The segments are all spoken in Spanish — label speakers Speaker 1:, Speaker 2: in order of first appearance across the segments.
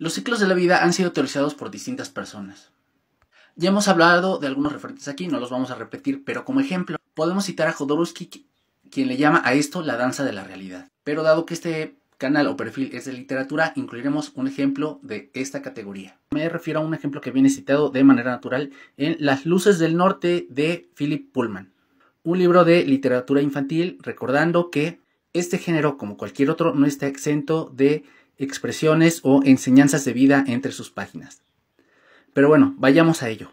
Speaker 1: Los ciclos de la vida han sido teorizados por distintas personas. Ya hemos hablado de algunos referentes aquí, no los vamos a repetir, pero como ejemplo podemos citar a Jodorowsky, quien le llama a esto la danza de la realidad. Pero dado que este canal o perfil es de literatura, incluiremos un ejemplo de esta categoría. Me refiero a un ejemplo que viene citado de manera natural en Las Luces del Norte de Philip Pullman, un libro de literatura infantil recordando que este género, como cualquier otro, no está exento de expresiones o enseñanzas de vida entre sus páginas. Pero bueno, vayamos a ello.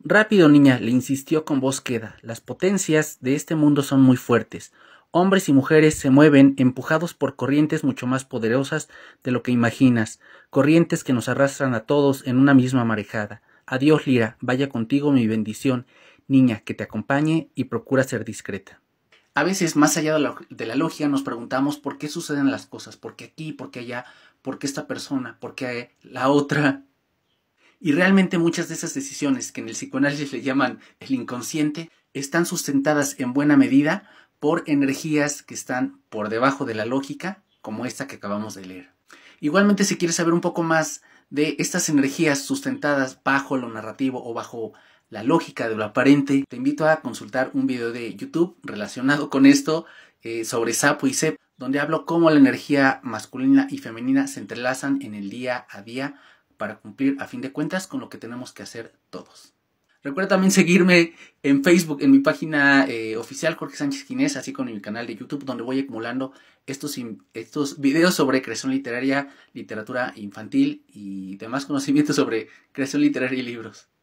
Speaker 1: Rápido, niña, le insistió con voz queda. Las potencias de este mundo son muy fuertes. Hombres y mujeres se mueven empujados por corrientes mucho más poderosas de lo que imaginas, corrientes que nos arrastran a todos en una misma marejada. Adiós, Lira, vaya contigo mi bendición. Niña, que te acompañe y procura ser discreta. A veces, más allá de la, lógica, nos preguntamos por qué suceden las cosas, por qué aquí, por qué allá, por qué esta persona, por qué la otra. Y realmente muchas de esas decisiones que en el psicoanálisis le llaman el inconsciente están sustentadas en buena medida por energías que están por debajo de la lógica, como esta que acabamos de leer. Igualmente, si quieres saber un poco más de estas energías sustentadas bajo lo narrativo o bajo la lógica de lo aparente, te invito a consultar un video de YouTube relacionado con esto eh, sobre sapo y sep, donde hablo cómo la energía masculina y femenina se entrelazan en el día a día para cumplir a fin de cuentas con lo que tenemos que hacer todos. Recuerda también seguirme en Facebook, en mi página eh, oficial Jorge Sánchez Quinés, así como en mi canal de YouTube, donde voy acumulando estos, estos videos sobre creación literaria, literatura infantil y demás conocimientos sobre creación literaria y libros.